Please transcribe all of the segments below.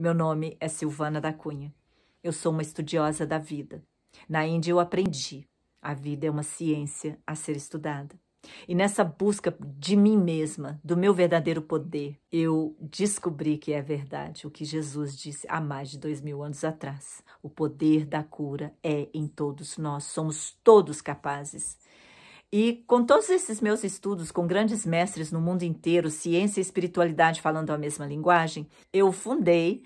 Meu nome é Silvana da Cunha. Eu sou uma estudiosa da vida. Na Índia eu aprendi. A vida é uma ciência a ser estudada. E nessa busca de mim mesma, do meu verdadeiro poder, eu descobri que é verdade o que Jesus disse há mais de dois mil anos atrás. O poder da cura é em todos nós. Somos todos capazes e com todos esses meus estudos com grandes mestres no mundo inteiro, ciência e espiritualidade falando a mesma linguagem, eu fundei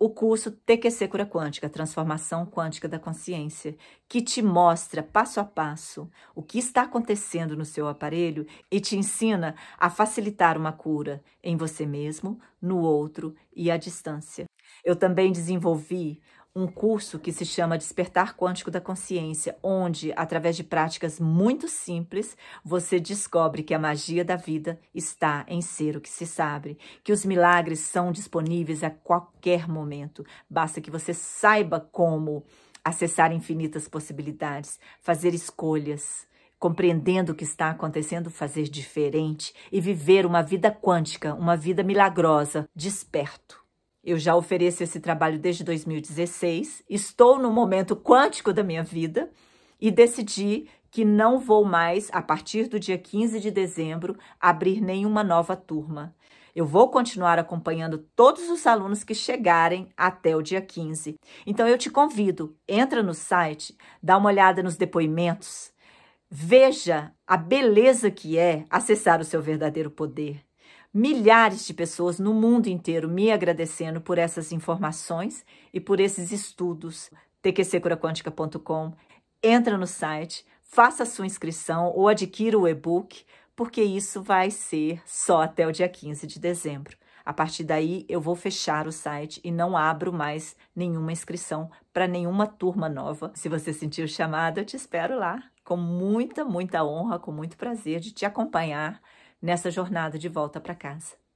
o curso TQC Cura Quântica, Transformação Quântica da Consciência, que te mostra passo a passo o que está acontecendo no seu aparelho e te ensina a facilitar uma cura em você mesmo, no outro e à distância. Eu também desenvolvi um curso que se chama Despertar Quântico da Consciência, onde, através de práticas muito simples, você descobre que a magia da vida está em ser o que se sabe, que os milagres são disponíveis a qualquer momento, basta que você saiba como acessar infinitas possibilidades, fazer escolhas. Compreendendo o que está acontecendo, fazer diferente e viver uma vida quântica, uma vida milagrosa, desperto. Eu já ofereço esse trabalho desde 2016, estou no momento quântico da minha vida e decidi que não vou mais, a partir do dia 15 de dezembro, abrir nenhuma nova turma. Eu vou continuar acompanhando todos os alunos que chegarem até o dia 15. Então eu te convido, entra no site, dá uma olhada nos depoimentos, veja a beleza que é acessar o seu verdadeiro poder milhares de pessoas no mundo inteiro me agradecendo por essas informações e por esses estudos. tqcuraquântica.com. Entra no site, faça a sua inscrição ou adquira o e-book, porque isso vai ser só até o dia 15 de dezembro. A partir daí, eu vou fechar o site e não abro mais nenhuma inscrição para nenhuma turma nova. Se você sentiu chamada, eu te espero lá, com muita, muita honra, com muito prazer de te acompanhar nessa jornada de volta para casa.